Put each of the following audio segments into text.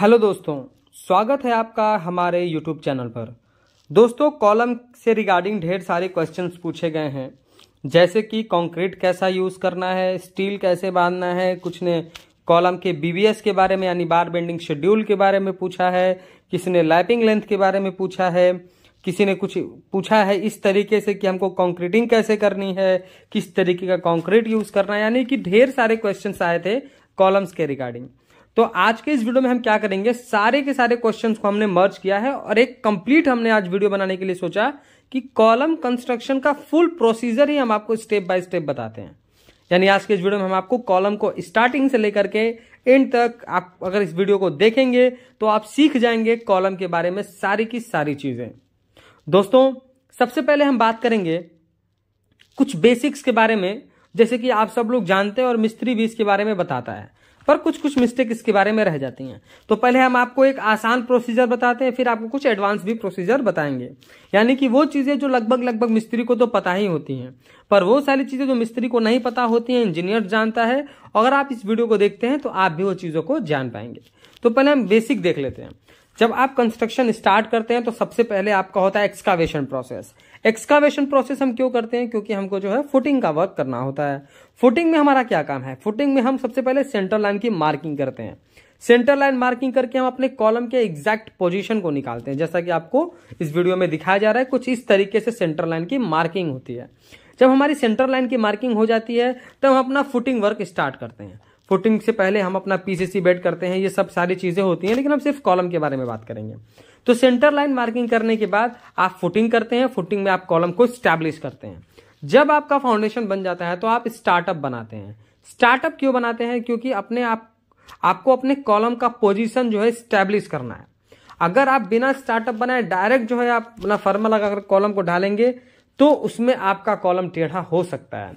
hello दोस्तों स्वागत है आपका हमारे यूट्यूब चैनल पर दोस्तों कॉलम से रिगार्डिंग ढेर सारे क्वेश्चंस पूछे गए हैं जैसे कि कंक्रीट कैसा यूज़ करना है स्टील कैसे बांधना है कुछ ने कॉलम के बीबीएस के बारे में यानी बार बेंडिंग शेड्यूल के बारे में पूछा है किसी ने लाइपिंग लेंथ के बारे में पूछा है किसी ने कुछ पूछा है इस तरीके से कि हमको कॉन्क्रीटिंग कैसे करनी है किस तरीके का कॉन्क्रीट यूज़ करना है यानी कि ढेर सारे क्वेश्चन आए थे कॉलम्स के रिगार्डिंग तो आज के इस वीडियो में हम क्या करेंगे सारे के सारे क्वेश्चन को हमने मर्ज किया है और एक कंप्लीट हमने आज वीडियो बनाने के लिए सोचा कि कॉलम कंस्ट्रक्शन का फुल प्रोसीजर ही हम आपको स्टेप बाय स्टेप बताते हैं यानी आज के इस वीडियो में हम आपको कॉलम को स्टार्टिंग से लेकर के एंड तक आप अगर इस वीडियो को देखेंगे तो आप सीख जाएंगे कॉलम के बारे में सारी की सारी चीजें दोस्तों सबसे पहले हम बात करेंगे कुछ बेसिक्स के बारे में जैसे कि आप सब लोग जानते हैं और मिस्त्री भी इसके बारे में बताता है पर कुछ कुछ मिस्टेक इसके बारे में रह जाती हैं तो पहले हम आपको एक आसान प्रोसीजर बताते हैं फिर आपको कुछ एडवांस भी प्रोसीजर बताएंगे यानी कि वो चीज़ें जो लगभग लगभग मिस्त्री को तो पता ही होती हैं पर वो सारी चीज़ें जो मिस्त्री को नहीं पता होती हैं इंजीनियर जानता है अगर आप इस वीडियो को देखते हैं तो आप भी वो चीज़ों को जान पाएंगे तो पहले हम बेसिक देख लेते हैं जब आप कंस्ट्रक्शन स्टार्ट करते हैं तो सबसे पहले आपका होता है एक्सकावेशन प्रोसेस एक्सकावेशन प्रोसेस हम क्यों करते हैं क्योंकि हमको जो है फुटिंग का वर्क करना होता है फुटिंग में हमारा क्या काम है फुटिंग में हम सबसे पहले सेंटर लाइन की मार्किंग करते हैं सेंटर लाइन मार्किंग करके हम अपने कॉलम के एग्जैक्ट पोजीशन को निकालते हैं जैसा कि आपको इस वीडियो में दिखाया जा रहा है कुछ इस तरीके से सेंटर लाइन की मार्किंग होती है जब हमारी सेंटर लाइन की मार्किंग हो जाती है तब तो हम अपना फुटिंग वर्क स्टार्ट करते हैं फुटिंग से पहले हम अपना पीसीसी बेड करते हैं ये सब सारी चीज़ें होती हैं लेकिन हम सिर्फ कॉलम के बारे में बात करेंगे तो सेंटर लाइन मार्किंग करने के बाद आप फुटिंग करते हैं फुटिंग में आप कॉलम को स्टैब्लिश करते हैं जब आपका फाउंडेशन बन जाता है तो आप स्टार्टअप बनाते हैं स्टार्टअप क्यों बनाते हैं क्योंकि अपने आप आपको अपने कॉलम का पोजिशन जो है स्टैब्लिश करना है अगर आप बिना स्टार्टअप बनाए डायरेक्ट जो है आप अपना फर्मा लगाकर कॉलम को डालेंगे तो उसमें आपका कॉलम टेढ़ा हो सकता है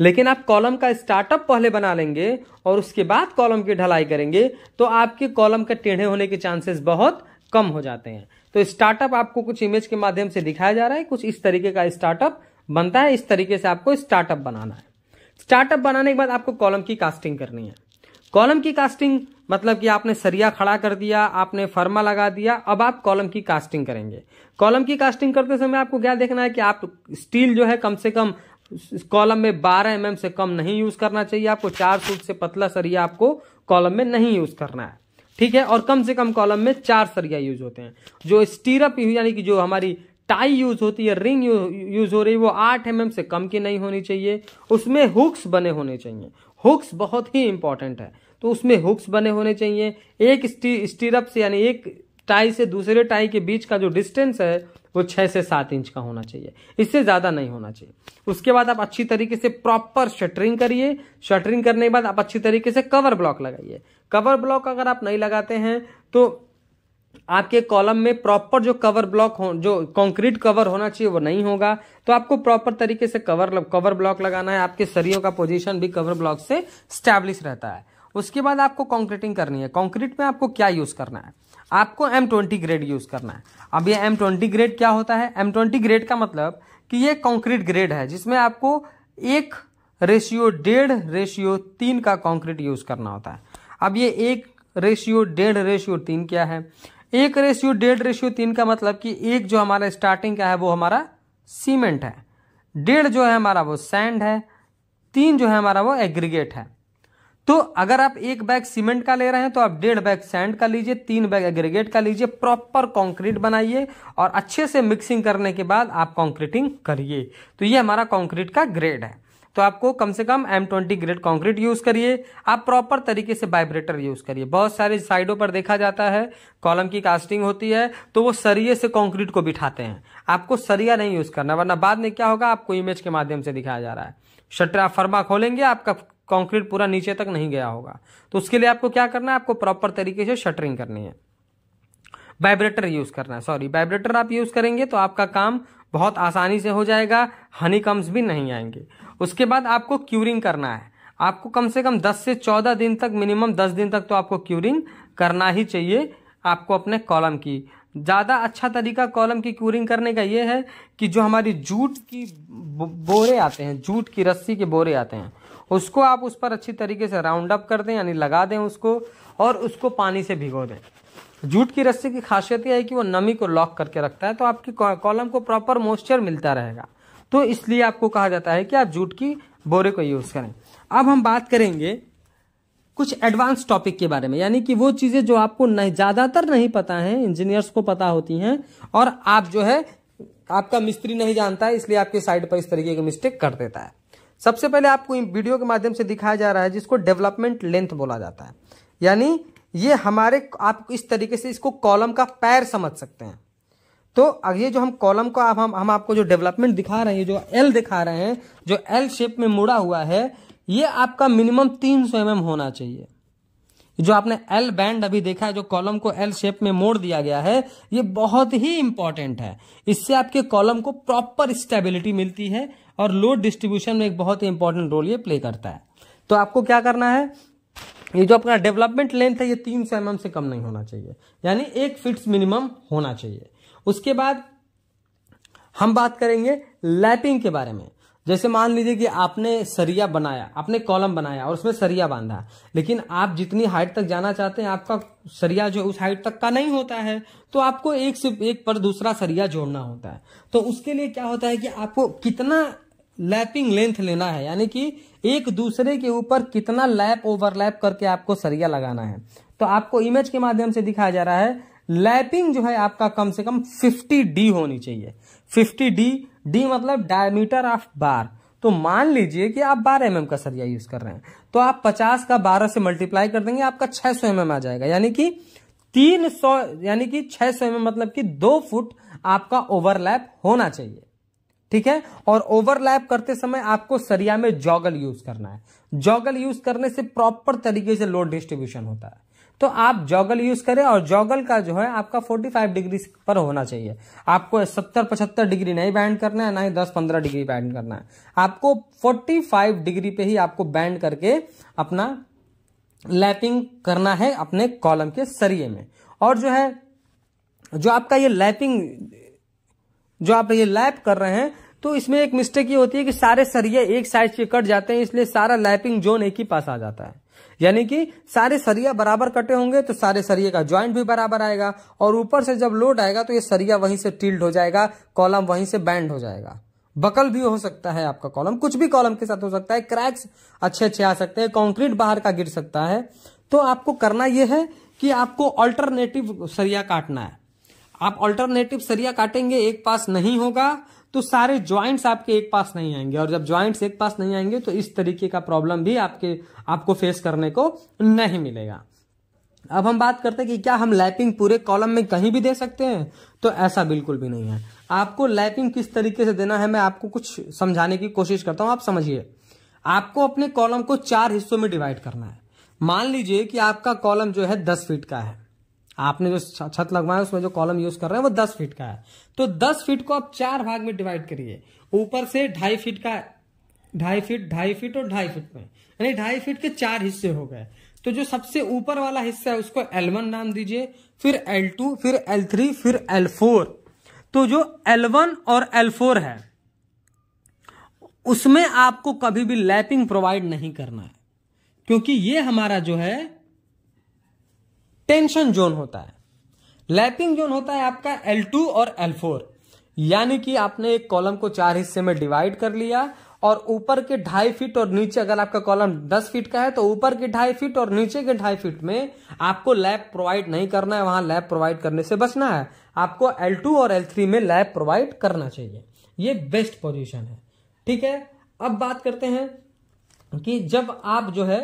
लेकिन आप कॉलम का स्टार्टअप पहले बना लेंगे और उसके बाद कॉलम की ढलाई करेंगे तो आपके कॉलम के टेढ़े होने के चांसेस बहुत कम हो जाते हैं तो स्टार्टअप आपको कुछ इमेज के माध्यम से दिखाया जा रहा है कुछ इस तरीके का स्टार्टअप बनता है इस तरीके से आपको स्टार्टअप बनाना है स्टार्टअप बनाने के बाद आपको कॉलम की कास्टिंग करनी है कॉलम की कास्टिंग मतलब कि आपने सरिया खड़ा कर दिया आपने फर्मा लगा दिया अब आप कॉलम की कास्टिंग करेंगे कॉलम की कास्टिंग करते समय आपको क्या देखना है कि आप स्टील जो है कम से कम इस कॉलम में 12 एम mm से कम नहीं यूज करना चाहिए आपको चार सूट से पतला सरिया आपको कॉलम में नहीं यूज करना है ठीक है और कम से कम कॉलम में चार सरिया यूज होते हैं जो स्टीरअप यानी कि जो हमारी टाई यूज होती है रिंग यूज हो रही है वो आठ एम mm से कम की नहीं होनी चाहिए उसमें हुक्स बने होने चाहिए हुक्स बहुत ही इंपॉर्टेंट है तो उसमें हुक्स बने होने चाहिए एक स्टीरअप से यानी एक टाई से दूसरे टाई के बीच का जो डिस्टेंस है वो छः से सात इंच का होना चाहिए इससे ज़्यादा नहीं होना चाहिए उसके बाद आप अच्छी तरीके से प्रॉपर शटरिंग करिए शटरिंग करने के बाद आप अच्छी तरीके से कवर ब्लॉक लगाइए कवर ब्लॉक अगर आप नहीं लगाते हैं तो आपके कॉलम में प्रॉपर जो कवर ब्लॉक हो जो कंक्रीट कवर होना चाहिए वो नहीं होगा तो आपको प्रॉपर तरीके से कवर कवर ब्लॉक लगाना है आपके सरियों का पोजीशन भी कवर ब्लॉक से स्टैब्लिश रहता है उसके बाद आपको कॉन्क्रीटिंग करनी है कॉन्क्रीट में आपको क्या यूज़ करना है आपको एम ट्वेंटी ग्रेड यूज़ करना है अब ये एम ट्वेंटी ग्रेड क्या होता है एम ट्वेंटी ग्रेड का मतलब कि ये कंक्रीट ग्रेड है जिसमें आपको एक रेशियो डेढ़ रेशियो तीन का कंक्रीट यूज़ करना होता है अब ये एक रेशियो डेढ़ रेशियो तीन क्या है एक रेशियो डेढ़ रेशियो तीन का मतलब कि एक जो हमारा स्टार्टिंग का है वो हमारा सीमेंट है डेढ़ जो है हमारा वो सैंड है तीन जो है हमारा वो एग्रीगेट है तो अगर आप एक बैग सीमेंट का ले रहे हैं तो आप डेढ़ बैग सैंड का लीजिए तीन बैग एग्रीगेट का लीजिए प्रॉपर कंक्रीट बनाइए और अच्छे से मिक्सिंग करने के बाद आप कंक्रीटिंग करिए तो ये हमारा कंक्रीट का ग्रेड है तो आपको कम से कम M twenty grade concrete use करिए आप प्रॉपर तरीके से वाइब्रेटर यूज़ करिए बहुत सारे साइडों पर देखा जाता है कॉलम की कास्टिंग होती है तो वो सरिये से कॉन्क्रीट को बिठाते हैं आपको सरिया नहीं यूज़ करना वरना बाद में क्या होगा आपको इमेज के माध्यम से दिखाया जा रहा है शटरा फर्मा खोलेंगे आपका कंक्रीट पूरा नीचे तक नहीं गया होगा तो उसके लिए आपको क्या करना है आपको प्रॉपर तरीके से शटरिंग करनी है वाइब्रेटर यूज़ करना है सॉरी वाइब्रेटर आप यूज़ करेंगे तो आपका काम बहुत आसानी से हो जाएगा हनी कम्स भी नहीं आएंगे उसके बाद आपको क्यूरिंग करना है आपको कम से कम 10 से 14 दिन तक मिनिमम 10 दिन तक तो आपको क्यूरिंग करना ही चाहिए आपको अपने कॉलम की ज़्यादा अच्छा तरीका कॉलम की क्यूरिंग करने का ये है कि जो हमारी जूट की बोरे आते हैं जूट की रस्सी के बोरे आते हैं उसको आप उस पर अच्छी तरीके से राउंड अप कर दें यानी लगा दें उसको और उसको पानी से भिगो दें जूट की रस्सी की खासियत यह है कि वो नमी को लॉक करके रखता है तो आपकी कॉलम को प्रॉपर मॉइस्चर मिलता रहेगा तो इसलिए आपको कहा जाता है कि आप जूट की बोरे को यूज़ करें अब हम बात करेंगे कुछ एडवांस टॉपिक के बारे में यानी कि वो चीज़ें जो आपको नहीं ज़्यादातर नहीं पता है इंजीनियर्स को पता होती हैं और आप जो है आपका मिस्त्री नहीं जानता है इसलिए आपके साइड पर इस तरीके का मिस्टेक कर देता है सबसे पहले आपको वीडियो के माध्यम से दिखाया जा रहा है जिसको डेवलपमेंट लेंथ बोला जाता है यानी ये हमारे आप इस तरीके से इसको कॉलम का पैर समझ सकते हैं तो ये जो हम कॉलम को आप हम हम आपको जो डेवलपमेंट दिखा रहे हैं जो एल दिखा रहे हैं जो एल शेप में मुड़ा हुआ है ये आपका मिनिमम तीन सौ एम होना चाहिए जो आपने एल बैंड अभी देखा है जो कॉलम को एल शेप में मोड़ दिया गया है ये बहुत ही इंपॉर्टेंट है इससे आपके कॉलम को प्रॉपर स्टेबिलिटी मिलती है और लोड डिस्ट्रीब्यूशन में एक बहुत ही इंपॉर्टेंट रोल ये प्ले करता है तो आपको क्या करना है ये जो अपना डेवलपमेंट लेंथ है ये तीन सौ एम से कम नहीं होना चाहिए यानी एक फिट्स मिनिमम होना चाहिए उसके बाद हम बात करेंगे लैपिंग के बारे में जैसे मान लीजिए कि आपने सरिया बनाया आपने कॉलम बनाया और उसमें सरिया बांधा लेकिन आप जितनी हाइट तक जाना चाहते हैं आपका सरिया जो उस हाइट तक का नहीं होता है तो आपको एक से एक पर दूसरा सरिया जोड़ना होता है तो उसके लिए क्या होता है कि आपको कितना लैपिंग लेंथ लेना है यानी कि एक दूसरे के ऊपर कितना लैप ओवरलैप करके आपको सरिया लगाना है तो आपको इमेज के माध्यम से दिखाया जा रहा है लैपिंग जो है आपका कम से कम 50 डी होनी चाहिए 50 डी डी मतलब डायमीटर ऑफ बार तो मान लीजिए कि आप 12 एम mm का सरिया यूज कर रहे हैं तो आप 50 का 12 से मल्टीप्लाई कर देंगे आपका 600 सौ mm आ जाएगा यानी कि 300 यानी कि 600 सौ mm मतलब कि दो फुट आपका ओवरलैप होना चाहिए ठीक है और ओवरलैप करते समय आपको सरिया में जॉगल यूज करना है जॉगल यूज करने से प्रॉपर तरीके से लोड डिस्ट्रीब्यूशन होता है तो आप जॉगल यूज करें और जॉगल का जो है आपका 45 डिग्री पर होना चाहिए आपको 70 75 डिग्री नहीं बैंड करना है ना ही 10 15 डिग्री बैंड करना है आपको 45 डिग्री पे ही आपको बैंड करके अपना लैपिंग करना है अपने कॉलम के सरिये में और जो है जो आपका ये लैपिंग जो आप ये लैप कर रहे हैं तो इसमें एक मिस्टेक ये होती है कि सारे सरिये एक साइज के कट जाते हैं इसलिए सारा लैपिंग जोन एक ही पास आ जाता है यानी कि सारे सरिया बराबर कटे होंगे तो सारे सरिये का ज्वाइंट भी बराबर आएगा और ऊपर से जब लोड आएगा तो ये सरिया वहीं से टिल्ड हो जाएगा कॉलम वहीं से बैंड हो जाएगा बकल भी हो सकता है आपका कॉलम कुछ भी कॉलम के साथ हो सकता है क्रैक्स अच्छे अच्छे आ सकते हैं कॉन्क्रीट बाहर का गिर सकता है तो आपको करना यह है कि आपको ऑल्टरनेटिव सरिया काटना है आप अल्टरनेटिव सरिया काटेंगे एक पास नहीं होगा तो सारे ज्वाइंट्स आपके एक पास नहीं आएंगे और जब ज्वाइंट्स एक पास नहीं आएंगे तो इस तरीके का प्रॉब्लम भी आपके आपको फेस करने को नहीं मिलेगा अब हम बात करते हैं कि क्या हम लैपिंग पूरे कॉलम में कहीं भी दे सकते हैं तो ऐसा बिल्कुल भी नहीं है आपको लैपिंग किस तरीके से देना है मैं आपको कुछ समझाने की कोशिश करता हूं आप समझिए आपको अपने कॉलम को चार हिस्सों में डिवाइड करना है मान लीजिए कि आपका कॉलम जो है दस फीट का है आपने जो छत लगवाया उसमें जो कॉलम यूज कर रहे हैं वो दस फीट का है तो दस फीट को आप चार भाग में डिवाइड करिए ऊपर से ढाई फीट का ढाई फीट ढाई फीट और ढाई फीट में यानी ढाई फीट के चार हिस्से हो गए तो जो सबसे ऊपर वाला हिस्सा है उसको L1 नाम दीजिए फिर L2 फिर L3 फिर L4 तो जो L1 और L4 है उसमें आपको कभी भी लैपिंग प्रोवाइड नहीं करना है क्योंकि ये हमारा जो है टेंशन जोन होता है लैपिंग जोन होता है आपका L2 और L4 यानी कि आपने एक कॉलम को चार हिस्से में डिवाइड कर लिया और ऊपर के ढाई फीट और नीचे अगर आपका कॉलम दस फीट का है तो ऊपर के ढाई फीट और नीचे के ढाई फीट में आपको लैब प्रोवाइड नहीं करना है वहां लैब प्रोवाइड करने से बचना है आपको L2 और L3 में लैब प्रोवाइड करना चाहिए ये बेस्ट पोजीशन है ठीक है अब बात करते हैं कि जब आप जो है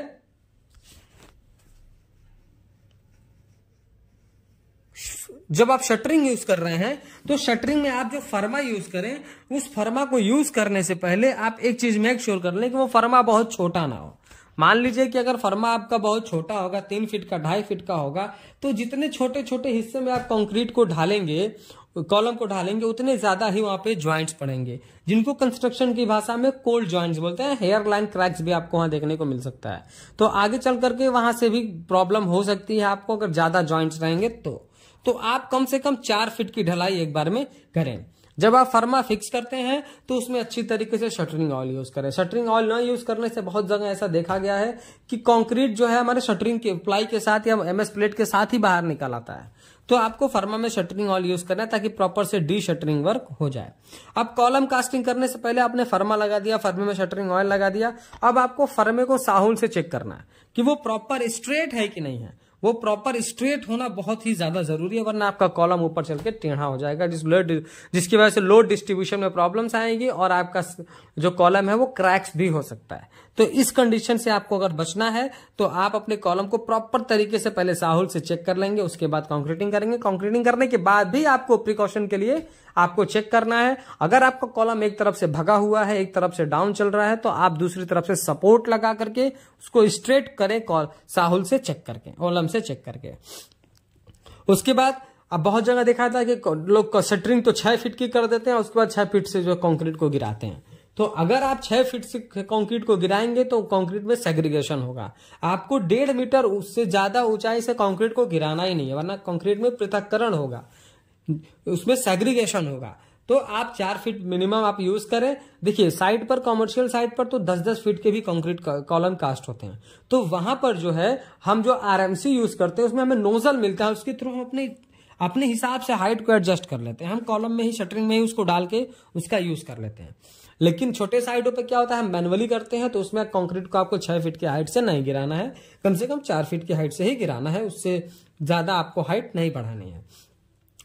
जब आप शटरिंग यूज कर रहे हैं तो शटरिंग में आप जो फर्मा यूज करें उस फर्मा को यूज करने से पहले आप एक चीज मेक श्योर कर लें कि वो फर्मा बहुत छोटा ना हो मान लीजिए कि अगर फर्मा आपका बहुत छोटा होगा तीन फीट का ढाई फीट का होगा तो जितने छोटे छोटे हिस्से में आप कंक्रीट को ढालेंगे कॉलम को ढालेंगे उतने ज्यादा ही वहां पे ज्वाइंट्स पड़ेंगे जिनको कंस्ट्रक्शन की भाषा में कोल्ड ज्वाइंट्स बोलते हैं हेयर लाइन क्रैक्स भी आपको वहां देखने को मिल सकता है तो आगे चल करके वहां से भी प्रॉब्लम हो सकती है आपको अगर ज्यादा ज्वाइंट्स रहेंगे तो तो आप कम से कम चार फीट की ढलाई एक बार में करें जब आप फर्मा फिक्स करते हैं तो उसमें अच्छी तरीके से शटरिंग ऑयल यूज करें शटरिंग ऑयल ना यूज करने से बहुत जगह ऐसा देखा गया है कि कंक्रीट जो है हमारे शटरिंग के प्लाई के साथ या एमएस प्लेट के साथ ही बाहर निकल आता है तो आपको फर्मा में शटरिंग ऑयल यूज करना है ताकि प्रॉपर से डी शटरिंग वर्क हो जाए अब कॉलम कास्टिंग करने से पहले आपने फर्मा लगा दिया फर्मे में शटरिंग ऑयल लगा दिया अब आपको फर्मे को साहुल से चेक करना है कि वो प्रॉपर स्ट्रेट है कि नहीं है वो प्रॉपर स्ट्रेट होना बहुत ही ज्यादा जरूरी है वरना आपका कॉलम ऊपर चल के टेढ़ा हो जाएगा जिस लोड जिसकी वजह से लोड डिस्ट्रीब्यूशन में प्रॉब्लम्स आएंगी और आपका जो कॉलम है वो क्रैक्स भी हो सकता है तो इस कंडीशन से आपको अगर बचना है तो आप अपने कॉलम को प्रॉपर तरीके से पहले साहुल से चेक कर लेंगे उसके बाद कॉन्क्रीटिंग करेंगे कॉन्क्रीटिंग करने के बाद भी आपको प्रिकॉशन के लिए आपको चेक करना है अगर आपका कॉलम एक तरफ से भगा हुआ है एक तरफ से डाउन चल रहा है तो आप दूसरी तरफ से सपोर्ट लगा करके उसको स्ट्रेट करें कॉल साहुल से चेक करके ओलम से चेक करके उसके बाद अब बहुत जगह देखा था कि लोग शटरिंग तो छह फीट की कर देते हैं उसके बाद छह फीट से जो कंक्रीट को गिराते हैं तो अगर आप छह फीट से कंक्रीट को गिराएंगे तो कंक्रीट में सेग्रीगेशन होगा आपको डेढ़ मीटर उससे ज़्यादा ऊंचाई से कंक्रीट को गिराना ही नहीं है वरना कंक्रीट में पृथककरण होगा उसमें सेग्रीगेशन होगा तो आप चार फीट मिनिमम आप यूज करें देखिए साइट पर कॉमर्शियल साइट पर तो दस दस फीट के भी कंक्रीट कॉलम कास्ट होते हैं तो वहां पर जो है हम जो आरएमसी यूज करते हैं उसमें हमें नोजल मिलता है उसके थ्रू हम अपने अपने हिसाब से हाइट को एडजस्ट कर लेते हैं हम कॉलम में ही शटरिंग में ही उसको डाल के उसका यूज कर लेते हैं लेकिन छोटे साइडों पे क्या होता है मैनुअली करते हैं तो उसमें कंक्रीट को आपको छह फीट की हाइट से नहीं गिराना है कम से कम चार फीट की हाइट से ही गिराना है उससे ज़्यादा आपको हाइट नहीं बढ़ानी है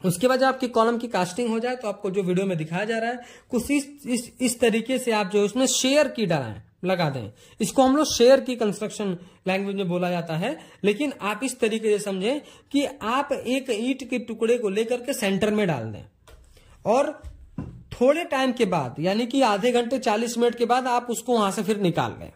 उसके बाद जब आपकी कॉलम की कास्टिंग हो जाए तो आपको जो वीडियो में दिखाया जा रहा है कुछ इस इस, इस तरीके से आप जो उसमें शेयर की डराएं लगा दें इसको हम लोग शेयर की कंस्ट्रक्शन लैंग्वेज में बोला जाता है लेकिन आप इस तरीके से समझें कि आप एक ईट के टुकड़े को लेकर के सेंटर में डाल दें और थोड़े टाइम के बाद यानी कि आधे घंटे चालीस मिनट के बाद आप उसको वहां से फिर निकाल लें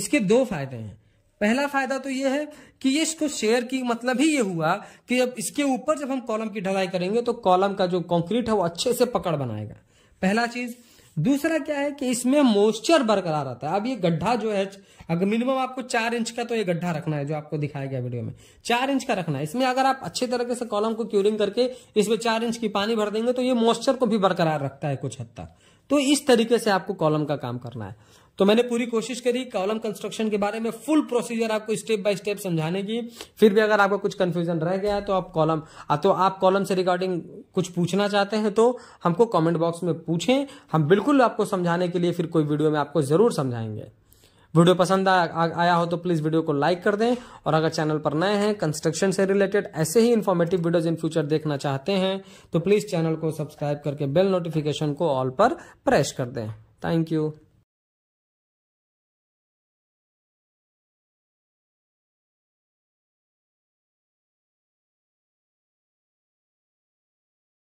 इसके दो फायदे हैं पहला फायदा तो यह है कि ये इसको शेयर की मतलब ही ये हुआ कि अब इसके ऊपर जब हम कॉलम की ढलाई करेंगे तो कॉलम का जो कंक्रीट है वो अच्छे से पकड़ बनाएगा पहला चीज दूसरा क्या है कि इसमें मोस्चर बरकरार रहता है अब ये गड्ढा जो है अगर मिनिमम आपको चार इंच का तो ये गड्ढा रखना है जो आपको दिखाया गया वीडियो में चार इंच का रखना है इसमें अगर आप अच्छे तरीके से कॉलम को क्यूरिंग करके इसमें चार इंच की पानी भर देंगे तो ये मॉइस्चर को भी बरकरार रखता है कुछ हद तक तो इस तरीके से आपको कॉलम का काम करना है तो मैंने पूरी कोशिश करी कॉलम कंस्ट्रक्शन के बारे में फुल प्रोसीजर आपको स्टेप बाय स्टेप समझाने की फिर भी अगर आपको कुछ कंफ्यूजन रह गया है तो आप कॉलम तो आप कॉलम से रिगार्डिंग कुछ पूछना चाहते हैं तो हमको कमेंट बॉक्स में पूछें हम बिल्कुल आपको समझाने के लिए फिर कोई वीडियो में आपको ज़रूर समझाएंगे वीडियो पसंद आ, आ, आया हो तो प्लीज़ वीडियो को लाइक कर दें और अगर चैनल पर नए हैं कंस्ट्रक्शन से रिलेटेड ऐसे ही इन्फॉर्मेटिव वीडियोज इन फ्यूचर देखना चाहते हैं तो प्लीज़ चैनल को सब्सक्राइब करके बेल नोटिफिकेशन को ऑल पर प्रेस कर दें थैंक यू